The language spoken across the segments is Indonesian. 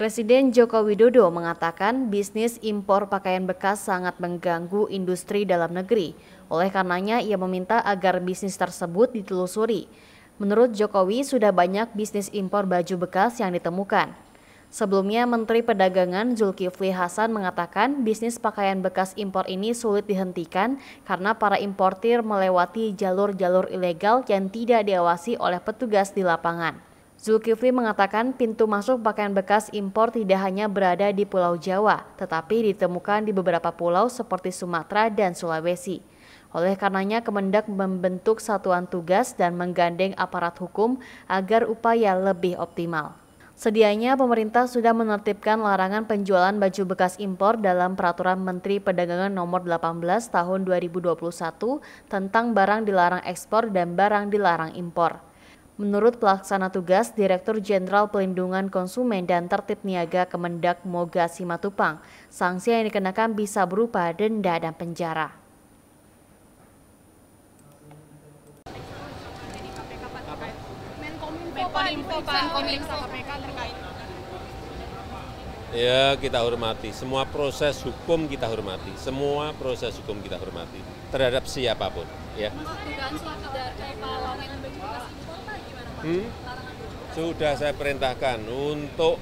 Presiden Joko Widodo mengatakan bisnis impor pakaian bekas sangat mengganggu industri dalam negeri. Oleh karenanya, ia meminta agar bisnis tersebut ditelusuri. Menurut Jokowi, sudah banyak bisnis impor baju bekas yang ditemukan. Sebelumnya, Menteri Perdagangan Zulkifli Hasan mengatakan bisnis pakaian bekas impor ini sulit dihentikan karena para importir melewati jalur-jalur ilegal yang tidak diawasi oleh petugas di lapangan. Zulkifli mengatakan pintu masuk pakaian bekas impor tidak hanya berada di Pulau Jawa, tetapi ditemukan di beberapa pulau seperti Sumatera dan Sulawesi. Oleh karenanya, Kemendak membentuk satuan tugas dan menggandeng aparat hukum agar upaya lebih optimal. Sedianya pemerintah sudah menertibkan larangan penjualan baju bekas impor dalam peraturan Menteri Perdagangan Nomor 18 Tahun 2021 tentang barang dilarang ekspor dan barang dilarang impor. Menurut pelaksana tugas Direktur Jenderal Pelindungan Konsumen dan Tertib Niaga Kemendak Moga Simatupang, sanksi yang dikenakan bisa berupa denda dan penjara. Ya kita hormati, semua proses hukum kita hormati, semua proses hukum kita hormati terhadap siapapun. Ya. Hmm? Sudah saya perintahkan untuk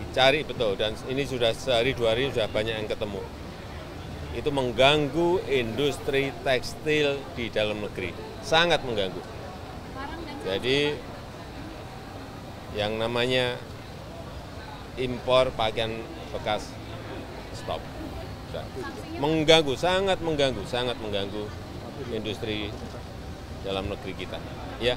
dicari betul dan ini sudah sehari dua hari sudah banyak yang ketemu. Itu mengganggu industri tekstil di dalam negeri, sangat mengganggu. Jadi yang namanya impor pakaian bekas stop. Mengganggu, sangat mengganggu, sangat mengganggu industri dalam negeri kita. Ya.